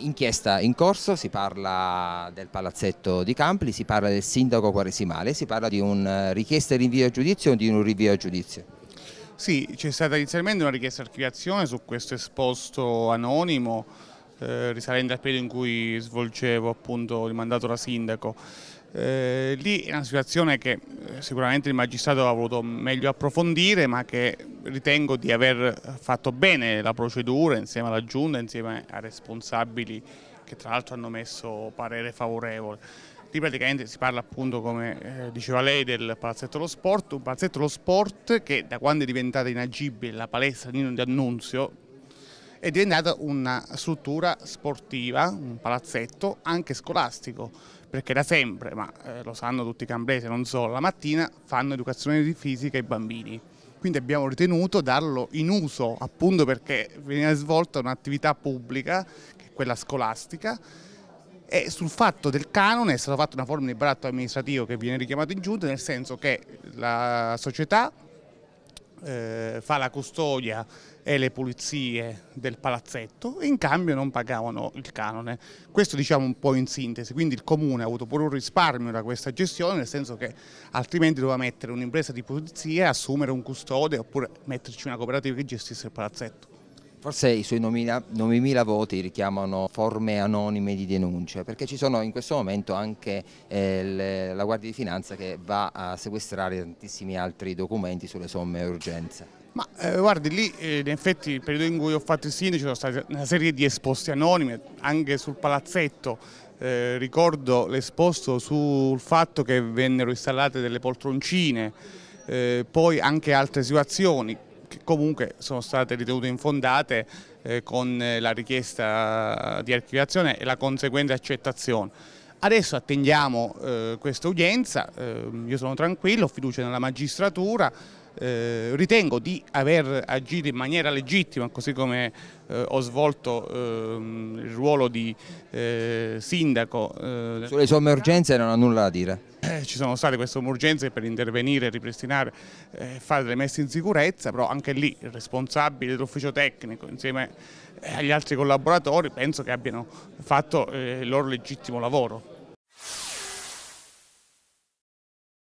Inchiesta in corso, si parla del palazzetto di Campli, si parla del sindaco quaresimale, si parla di una eh, richiesta di rinvio a giudizio o di un rinvio a giudizio? Sì, c'è stata inizialmente una richiesta di archiviazione su questo esposto anonimo, eh, risalente al periodo in cui svolgevo appunto il mandato da sindaco. Eh, lì è una situazione che eh, sicuramente il magistrato ha voluto meglio approfondire, ma che ritengo di aver fatto bene la procedura insieme alla Giunta, insieme ai responsabili che tra l'altro hanno messo parere favorevole. Lì praticamente si parla appunto, come eh, diceva lei, del palazzetto dello sport, un palazzetto dello sport che da quando è diventata inagibile la palestra Nino di Annunzio è diventata una struttura sportiva, un palazzetto anche scolastico perché da sempre, ma eh, lo sanno tutti i cambresi, non solo, la mattina fanno educazione di fisica ai bambini. Quindi abbiamo ritenuto darlo in uso appunto perché veniva svolta un'attività pubblica, che è quella scolastica, e sul fatto del canone è stata fatta una forma di baratto amministrativo che viene richiamato in giunta, nel senso che la società eh, fa la custodia e le pulizie del palazzetto e in cambio non pagavano il canone. Questo diciamo un po' in sintesi, quindi il comune ha avuto pure un risparmio da questa gestione, nel senso che altrimenti doveva mettere un'impresa di pulizia, assumere un custode oppure metterci una cooperativa che gestisse il palazzetto. Forse i suoi 9.000 voti richiamano forme anonime di denuncia, perché ci sono in questo momento anche eh, le, la Guardia di Finanza che va a sequestrare tantissimi altri documenti sulle somme e urgenze. Ma eh, guardi, lì eh, in effetti nel periodo in cui ho fatto il sindaco sono state una serie di esposti anonime, anche sul palazzetto. Eh, ricordo l'esposto sul fatto che vennero installate delle poltroncine, eh, poi anche altre situazioni che comunque sono state ritenute infondate eh, con eh, la richiesta di archiviazione e la conseguente accettazione. Adesso attendiamo eh, questa udienza, ehm, io sono tranquillo, ho fiducia nella magistratura, eh, ritengo di aver agito in maniera legittima, così come eh, ho svolto ehm, il ruolo di eh, sindaco. Eh. Sulle sue emergenze non ha nulla da dire? ci sono state queste emergenze per intervenire, ripristinare, e fare delle messe in sicurezza, però anche lì il responsabile dell'ufficio tecnico insieme agli altri collaboratori penso che abbiano fatto il loro legittimo lavoro.